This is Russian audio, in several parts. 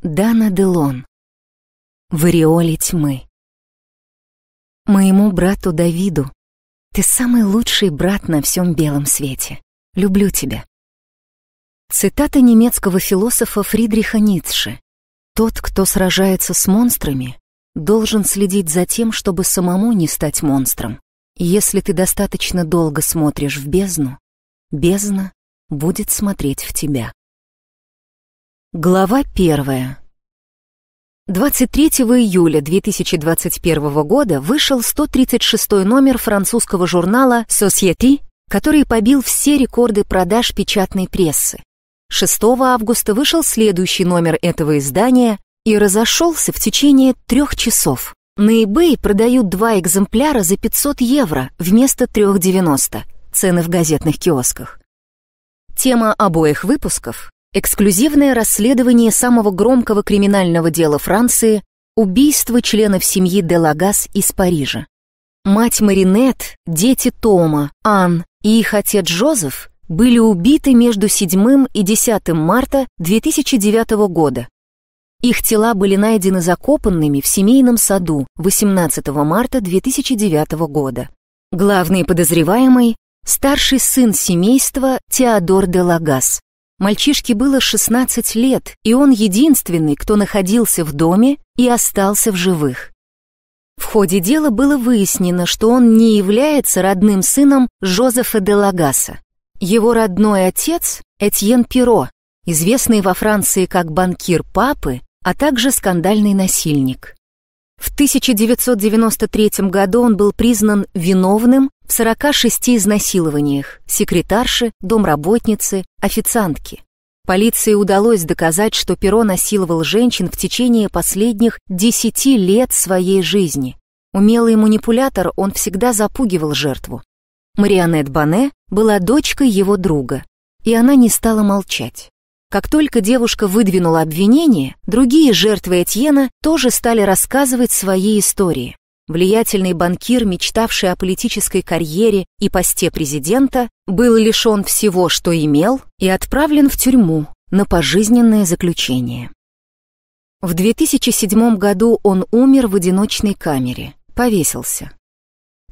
Дана Делон. В ореоле тьмы. Моему брату Давиду, ты самый лучший брат на всем белом свете. Люблю тебя. Цитата немецкого философа Фридриха Ницше. Тот, кто сражается с монстрами, должен следить за тем, чтобы самому не стать монстром. Если ты достаточно долго смотришь в бездну, бездна будет смотреть в тебя. Глава первая. 23 июля 2021 года вышел 136 номер французского журнала Society, который побил все рекорды продаж печатной прессы. 6 августа вышел следующий номер этого издания и разошелся в течение трех часов. На eBay продают два экземпляра за 500 евро вместо 3,90, цены в газетных киосках. Тема обоих выпусков Эксклюзивное расследование самого громкого криминального дела Франции – убийство членов семьи Делагас из Парижа. Мать Маринет, дети Тома, Ан и их отец Джозеф были убиты между 7 и 10 марта 2009 года. Их тела были найдены закопанными в семейном саду 18 марта 2009 года. Главный подозреваемый – старший сын семейства Теодор де Лагас. Мальчишке было 16 лет, и он единственный, кто находился в доме и остался в живых. В ходе дела было выяснено, что он не является родным сыном Жозефа де Лагаса. Его родной отец – Этьен Перо, известный во Франции как банкир папы, а также скандальный насильник. В 1993 году он был признан виновным в 46 изнасилованиях, секретарши, домработницы, официантки. Полиции удалось доказать, что Перо насиловал женщин в течение последних 10 лет своей жизни. Умелый манипулятор, он всегда запугивал жертву. Марианет Бане была дочкой его друга, и она не стала молчать. Как только девушка выдвинула обвинение, другие жертвы Этьена тоже стали рассказывать свои истории влиятельный банкир, мечтавший о политической карьере и посте президента, был лишен всего, что имел, и отправлен в тюрьму на пожизненное заключение. В 2007 году он умер в одиночной камере, повесился.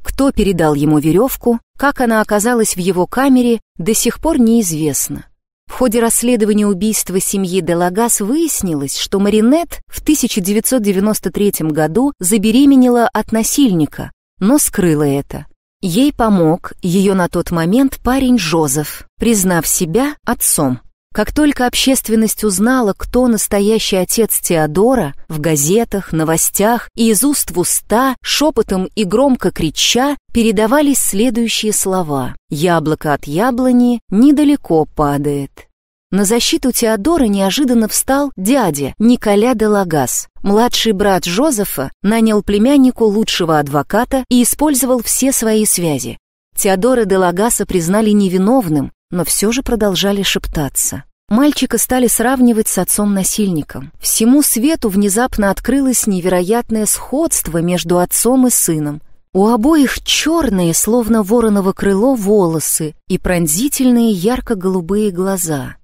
Кто передал ему веревку, как она оказалась в его камере, до сих пор неизвестно. В ходе расследования убийства семьи Делагас выяснилось, что Маринет в 1993 году забеременела от насильника, но скрыла это. Ей помог ее на тот момент парень Жозеф, признав себя отцом. Как только общественность узнала, кто настоящий отец Теодора, в газетах, новостях и из уст в уста, шепотом и громко крича, передавались следующие слова «Яблоко от яблони недалеко падает». На защиту Теодора неожиданно встал дядя Николя де Лагас. Младший брат Жозефа нанял племяннику лучшего адвоката и использовал все свои связи. Теодора де Лагаса признали невиновным, но все же продолжали шептаться. Мальчика стали сравнивать с отцом-насильником. Всему свету внезапно открылось невероятное сходство между отцом и сыном. У обоих черные, словно вороново крыло, волосы и пронзительные ярко-голубые глаза.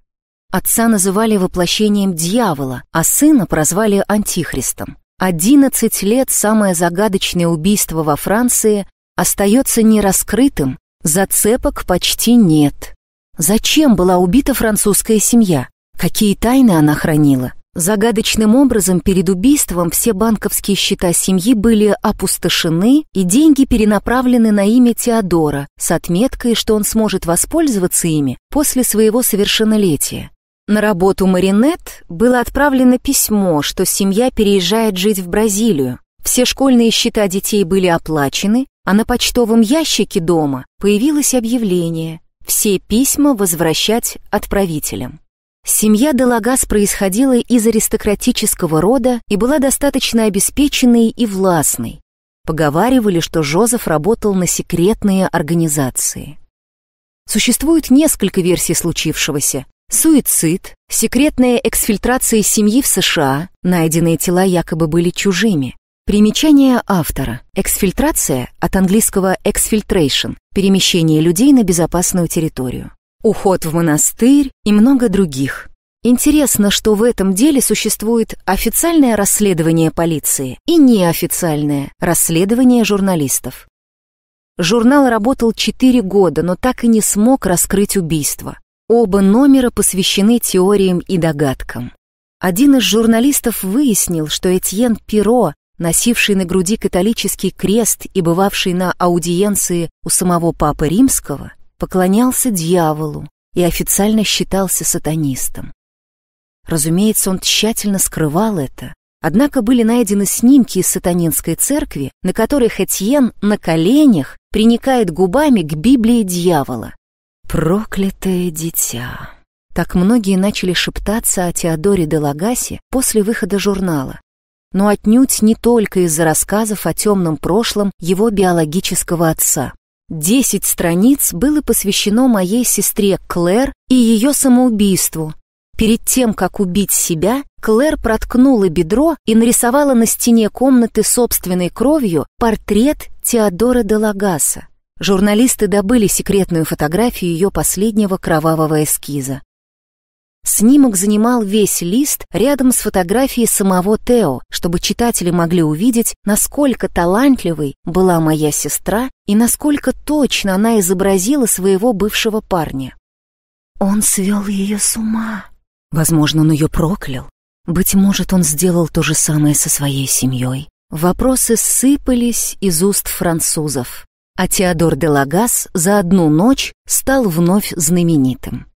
Отца называли воплощением дьявола, а сына прозвали антихристом. Одиннадцать лет самое загадочное убийство во Франции остается нераскрытым, зацепок почти нет. Зачем была убита французская семья? Какие тайны она хранила? Загадочным образом перед убийством все банковские счета семьи были опустошены и деньги перенаправлены на имя Теодора с отметкой, что он сможет воспользоваться ими после своего совершеннолетия. На работу Маринет было отправлено письмо, что семья переезжает жить в Бразилию. Все школьные счета детей были оплачены, а на почтовом ящике дома появилось объявление все письма возвращать отправителям. Семья Делагас происходила из аристократического рода и была достаточно обеспеченной и властной. Поговаривали, что Жозеф работал на секретные организации. Существует несколько версий случившегося. Суицид, секретная эксфильтрация семьи в США, найденные тела якобы были чужими, Примечание автора. Эксфильтрация от английского exfiltration – перемещение людей на безопасную территорию. Уход в монастырь и много других. Интересно, что в этом деле существует официальное расследование полиции и неофициальное расследование журналистов. Журнал работал 4 года, но так и не смог раскрыть убийство. Оба номера посвящены теориям и догадкам. Один из журналистов выяснил, что Этьен Перо носивший на груди католический крест и бывавший на аудиенции у самого Папы Римского, поклонялся дьяволу и официально считался сатанистом. Разумеется, он тщательно скрывал это, однако были найдены снимки из сатанинской церкви, на которых Этьен на коленях приникает губами к Библии дьявола. «Проклятое дитя!» Так многие начали шептаться о Теодоре де Лагасе после выхода журнала, но отнюдь не только из-за рассказов о темном прошлом его биологического отца. Десять страниц было посвящено моей сестре Клэр и ее самоубийству. Перед тем, как убить себя, Клэр проткнула бедро и нарисовала на стене комнаты собственной кровью портрет Теодора де Лагаса. Журналисты добыли секретную фотографию ее последнего кровавого эскиза. Снимок занимал весь лист рядом с фотографией самого Тео, чтобы читатели могли увидеть, насколько талантливой была моя сестра и насколько точно она изобразила своего бывшего парня. Он свел ее с ума. Возможно, он ее проклял. Быть может, он сделал то же самое со своей семьей. Вопросы сыпались из уст французов, а Теодор де Лагас за одну ночь стал вновь знаменитым.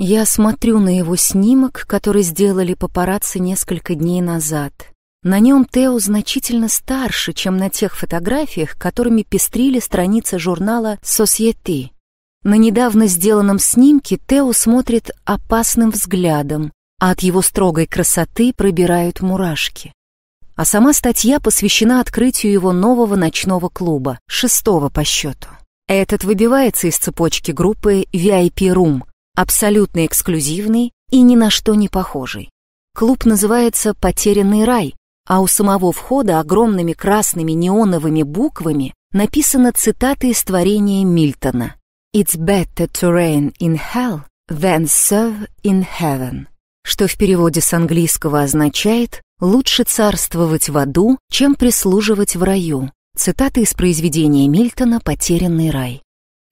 Я смотрю на его снимок, который сделали папарацци несколько дней назад. На нем Тео значительно старше, чем на тех фотографиях, которыми пестрили страницы журнала «Сосьети». На недавно сделанном снимке Тео смотрит опасным взглядом, а от его строгой красоты пробирают мурашки. А сама статья посвящена открытию его нового ночного клуба, шестого по счету. Этот выбивается из цепочки группы VIP Room, абсолютно эксклюзивный и ни на что не похожий. Клуб называется «Потерянный рай», а у самого входа огромными красными неоновыми буквами написана цитата из творения Мильтона. «It's better to reign in hell than serve in heaven», что в переводе с английского означает «лучше царствовать в аду, чем прислуживать в раю». Цитата из произведения Мильтона «Потерянный рай».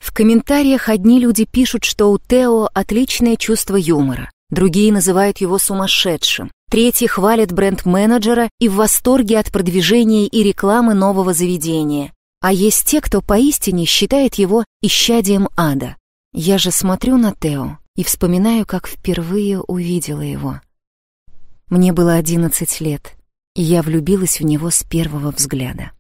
В комментариях одни люди пишут, что у Тео отличное чувство юмора, другие называют его сумасшедшим, третьи хвалят бренд-менеджера и в восторге от продвижения и рекламы нового заведения. А есть те, кто поистине считает его исчадием ада. Я же смотрю на Тео и вспоминаю, как впервые увидела его. Мне было 11 лет, и я влюбилась в него с первого взгляда.